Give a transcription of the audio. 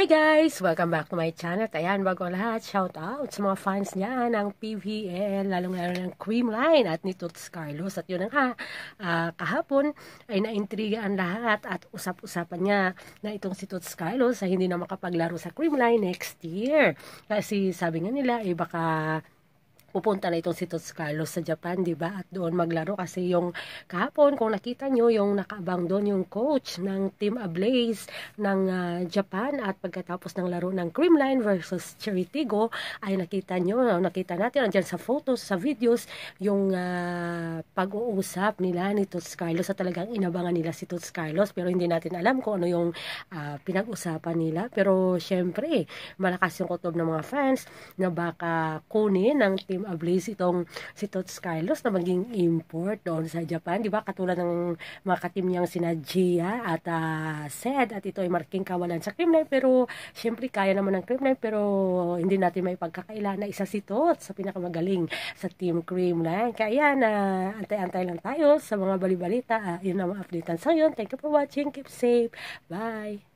Hi guys! Welcome back to my channel. At ayan, bago lahat, shout out sa mga fans niya ng PVL, lalong-lalo ng Creamline at ni Toots Carlos. At yun ang ha, uh, ah, kahapon ay naintriga ang lahat at usap-usapan niya na itong si Toots Carlos ay hindi na makapaglaro sa Creamline next year. Kasi sabi nga nila, eh baka pupunta na itong si Tots Carlos sa Japan, 'di ba? At doon maglaro kasi yung kahapon kung nakita nyo yung nakaabang doon yung coach ng Team Ablaze ng uh, Japan at pagkatapos ng laro ng Creamline versus Cheritigo ay nakita nyo, nakita natin andiyan sa photos, sa videos yung uh, pag-uusap nila ni Tots Carlos sa talagang inabangan nila si Tots Carlos pero hindi natin alam kung ano yung uh, pinag-usapan nila pero syempre malakas yung kutob ng mga fans na baka kunin ng team Kim Ablis itong si Tots Carlos na maging import doon sa Japan. Di ba? Katulad ng mga katim niyang sina Gia at uh, Sed at ito ay marking kawalan sa crime Creamline pero syempre kaya naman ng crime Creamline pero hindi natin may pagkakaila na isa si Tots sa pinakamagaling sa Team crime Creamline. Kaya na uh, antay-antay lang tayo sa mga balibalita. Uh, yun ang mga update. sa yun, thank you for watching. Keep safe. Bye!